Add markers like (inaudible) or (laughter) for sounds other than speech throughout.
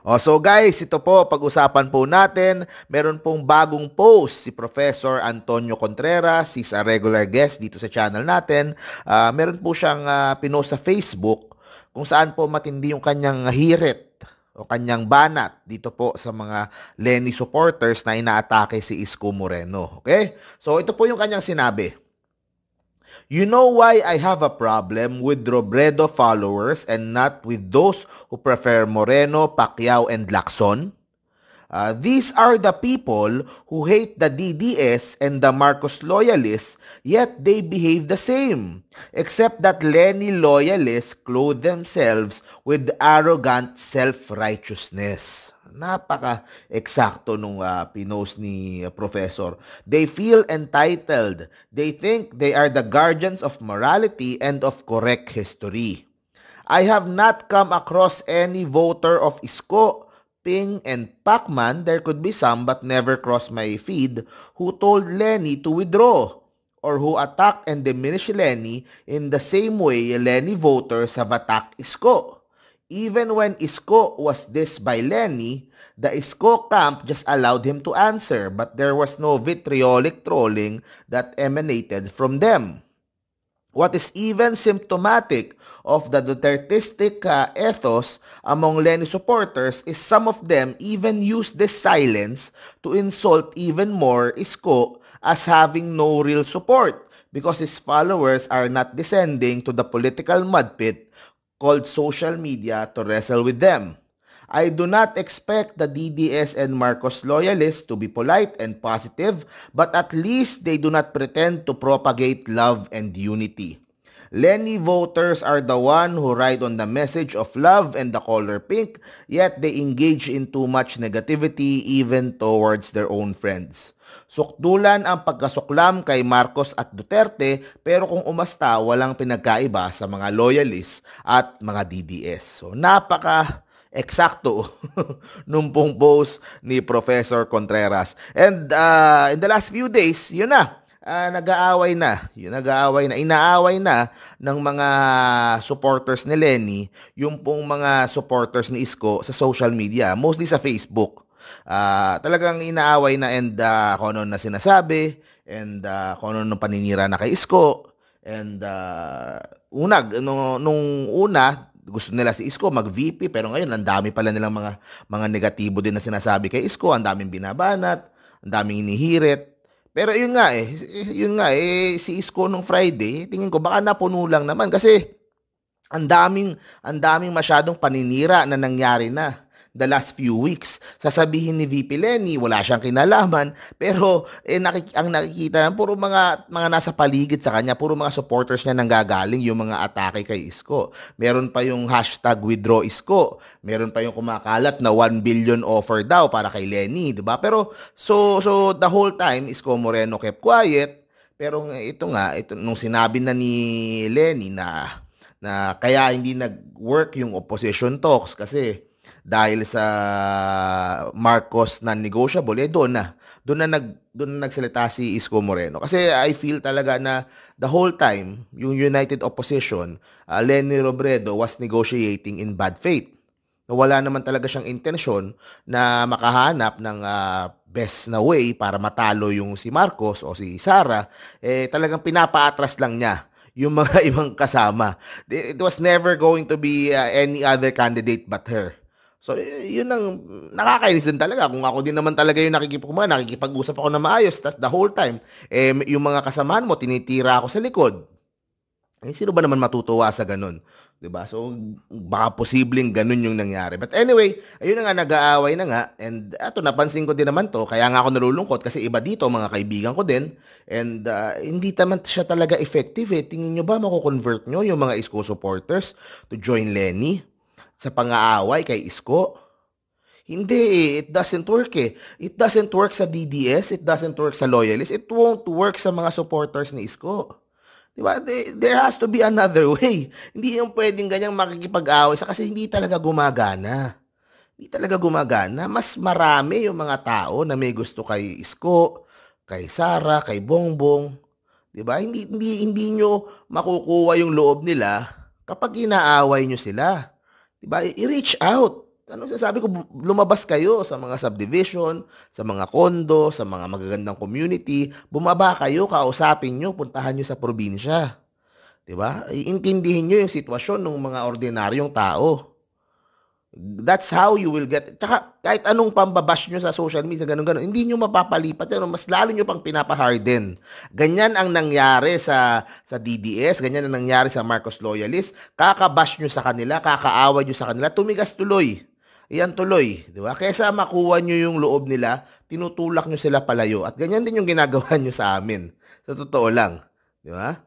O, oh, so guys, ito po, pag-usapan po natin, meron pong bagong post si Professor Antonio Contreras, he's a regular guest dito sa channel natin. Uh, meron po siyang uh, pinost sa Facebook kung saan po matindi yung kanyang hirit o kanyang banat dito po sa mga Lenny supporters na inaatake si Isko Moreno. Okay? So ito po yung kanyang sinabi. You know why I have a problem with Robredo followers and not with those who prefer Moreno, Pacquiao, and Lacson? Uh, these are the people who hate the DDS and the Marcos loyalists, yet they behave the same, except that Lenny loyalists clothe themselves with arrogant self-righteousness. Napaka-eksakto nung uh, pinost ni ah, Professor. They feel entitled. They think they are the guardians of morality and of correct history. I have not come across any voter of Isko, Ping, and Pacman. There could be some but never crossed my feed who told Lenny to withdraw or who attacked and diminished Lenny in the same way Lenny voters have attacked Isko. Even when Isko was dissed by Lenny, the Isko camp just allowed him to answer but there was no vitriolic trolling that emanated from them. What is even symptomatic of the Dutertistic uh, ethos among Lenny supporters is some of them even used this silence to insult even more Isko as having no real support because his followers are not descending to the political mudpit called social media to wrestle with them. I do not expect the DDS and Marcos loyalists to be polite and positive, but at least they do not pretend to propagate love and unity. Lenny voters are the one who ride on the message of love and the color pink, yet they engage in too much negativity even towards their own friends. Sukdulan ang pagkasuklam kay Marcos at Duterte pero kung umasta walang pinagkaiba sa mga loyalists at mga DDS. So napaka eksakto (laughs) nung pong post ni Professor Contreras. And uh, in the last few days, yun na, uh, nag-aaway na, yung nag-aaway na, inaaway na ng mga supporters ni Lenny, yung pong mga supporters ni Isko sa social media, mostly sa Facebook. Uh, talagang inaaway na and uh, ah, konon na sinasabi and uh, konon ng paninira na kay Isko and uh, ah, unag nung, nung una gusto nila si Isko mag-VP pero ngayon ang dami pala nilang mga mga negatibo din na sinasabi kay Isko ang daming binabanat ang daming inihirit pero yun nga eh yun nga eh si Isko nung Friday tingin ko baka napuno lang naman kasi ang daming ang daming masyadong paninira na nangyari na the last few weeks. Sasabihin ni VP Lenny, wala siyang kinalaman, pero eh, nakik- ang nakikita lang, puro mga, mga nasa paligid sa kanya, puro mga supporters niya nanggagaling yung mga atake kay Isko. Meron pa yung hashtag withdraw Isko. Meron pa yung kumakalat na 1 billion offer daw para kay Lenny, di ba? Pero, so, so the whole time, Isko Moreno kept quiet, pero ito nga, ito, nung sinabi na ni Lenny na na kaya hindi nag-work yung opposition talks kasi dahil sa Marcos na negotiable eh doon na. Doon na nag doon na nagsalita si Isko Moreno. Kasi I feel talaga na the whole time yung United Opposition, uh, Lenny Robredo was negotiating in bad faith. Na wala naman talaga siyang intensyon na makahanap ng uh, best na way para matalo yung si Marcos o si Sara, eh talagang pinapaatras lang niya yung mga (laughs) ibang kasama. It was never going to be uh, any other candidate but her. So, yun ang nakakainis din talaga. Kung ako din naman talaga yung nakikipag, nakikipag-usap ako na maayos, tas the whole time, eh, yung mga kasamahan mo, tinitira ako sa likod. Eh, sino ba naman matutuwa sa ganun? 'di ba? So baka posibleng ganun yung nangyari. But anyway, ayun na nga nag-aaway na nga and ato napansin ko din naman to, kaya nga ako nalulungkot kasi iba dito mga kaibigan ko din and uh, hindi naman siya talaga effective. Eh. Tingin niyo ba mako-convert niyo yung mga Isko supporters to join Lenny? Sa pang-aaway kay Isko? Hindi, eh, it doesn't work eh. It doesn't work sa DDS, it doesn't work sa loyalists, it won't work sa mga supporters ni Isko. Di ba? There has to be another way. (laughs) Hindi yung pwedeng ganyang makikipag-away sa kasi hindi talaga gumagana. Hindi talaga gumagana. Mas marami yung mga tao na may gusto kay Isko, kay Sara, kay Bongbong. Di ba? Hindi, hindi, hindi nyo makukuha yung loob nila kapag inaaway nyo sila. Diba? I-reach out. Ano sabi ko, lumabas kayo sa mga subdivision, sa mga kondo, sa mga magagandang community. Bumaba kayo, kausapin nyo, puntahan nyo sa probinsya. Diba? Intindihin nyo yung sitwasyon ng mga ordinaryong tao. That's how you will get. Tsaka kahit anong pambabash nyo sa social media, ganun-ganun, hindi nyo mapapalipat yan. Mas lalo nyo pang pinapaharden. Ganyan ang nangyari sa, sa DDS, ganyan ang nangyari sa Marcos Loyalist. Kakabash nyo sa kanila, kakaawa nyo sa kanila, tumigas tuloy. Iyan tuloy, di ba? Kesa makuha nyo yung loob nila, tinutulak nyo sila palayo. At ganyan din yung ginagawa (laughs) nyo sa amin. Sa totoo lang. Di ba?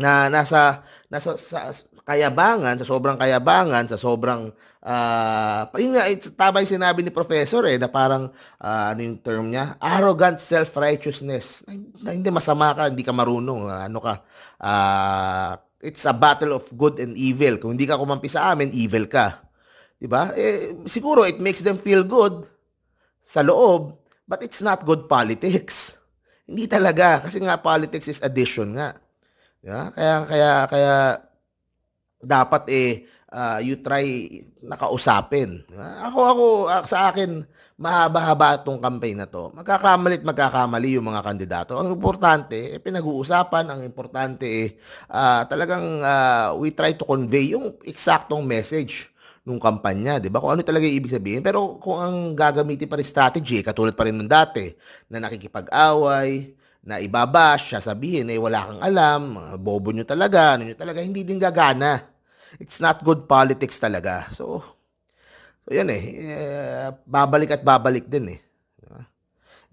Na nasa, nasa sa, kayabangan, sa sobrang kayabangan, sa sobrang uh, yun nga, tama yung sinabi ni professor eh, na parang, uh, ano yung term niya? Arrogant self-righteousness. hindi masama ka, hindi ka marunong, ah, ano ka, uh, it's a battle of good and evil. Kung hindi ka kumampi sa amin, evil ka. 'Di ba? Eh, siguro it makes them feel good sa loob, but it's not good politics. Hindi talaga kasi nga politics is addition nga. Yeah? Kaya kaya kaya dapat eh uh, you try nakausapin. Ako ako ah, sa akin mahaba-haba itong campaign na to. Magkakamali at magkakamali yung mga kandidato. Ang importante, eh, pinag-uusapan. Ang importante, eh, uh, talagang uh, we try to convey yung eksaktong message nung kampanya, 'di ba? Kung ano talaga yung ibig sabihin. Pero kung ang gagamitin pa rin strategy, eh, katulad pa rin ng dati, na nakikipag-away, na ibabash, sasabihin, eh, wala kang alam, bobo nyo talaga, ano nyo talaga, hindi din gagana it's not good politics talaga. So, so yun eh, eh, babalik at babalik din eh.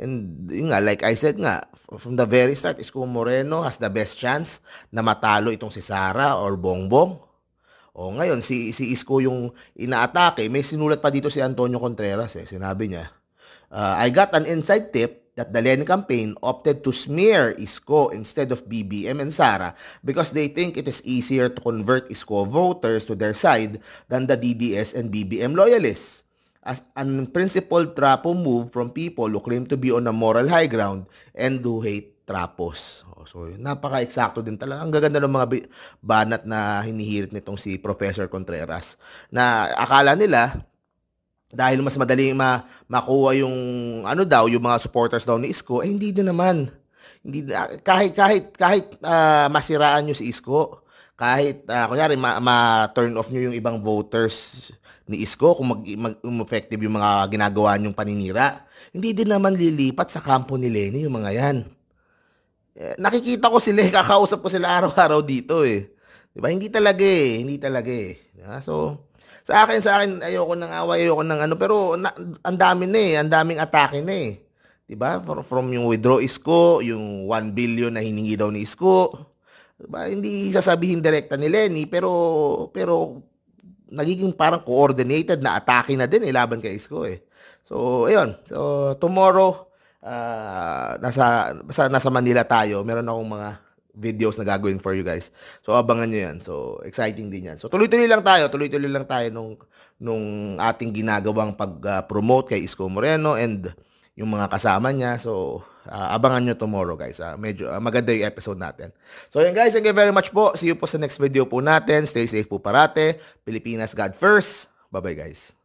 And yun nga, like I said nga, from the very start, Isko Moreno has the best chance na matalo itong si Sara or Bongbong. O ngayon, si, si Isko yung inaatake. May sinulat pa dito si Antonio Contreras eh. Sinabi niya, uh, I got an inside tip that the Len campaign opted to smear Isko instead of BBM and Sara because they think it is easier to convert Isko voters to their side than the DDS and BBM loyalists. As an principled trapo move from people who claim to be on a moral high ground and who hate trapos. Oh, so, napaka-eksakto din talaga. Ang gaganda ng mga banat na hinihirit nitong si Professor Contreras na akala nila dahil mas madali ma makuha yung ano daw yung mga supporters daw ni Isko eh hindi din naman hindi ah, kahit kahit kahit uh, masiraan niyo si Isko kahit uh, kunyari ma, ma turn off niyo yung ibang voters ni Isko kung mag, mag um, effective yung mga ginagawa niyong paninira hindi din naman lilipat sa kampo ni Leni yung mga yan eh, nakikita ko sila (laughs) kakausap ko sila araw-araw dito eh 'di ba hindi talaga eh hindi talaga eh so sa akin, sa akin, ayoko ng away, ayoko ng ano. Pero na, ang dami na eh, ang daming atake na eh. Diba? From, from yung withdraw isko, yung 1 billion na hiningi daw ni isko. Diba? Hindi sasabihin direkta ni Lenny, pero, pero nagiging parang coordinated na atake na din eh, laban kay isko eh. So, ayun. So, tomorrow, uh, nasa, nasa Manila tayo, meron akong mga videos na gagawin for you guys. So abangan niyo 'yan. So exciting din 'yan. So tuloy-tuloy lang tayo, tuloy-tuloy lang tayo nung nung ating ginagawang pag-promote kay Isko Moreno and yung mga kasama niya. So uh, abangan nyo tomorrow guys. Uh, medyo uh, maganda yung episode natin. So yun guys, thank you very much po. See you po sa next video po natin. Stay safe po parate. Pilipinas God first. Bye-bye guys.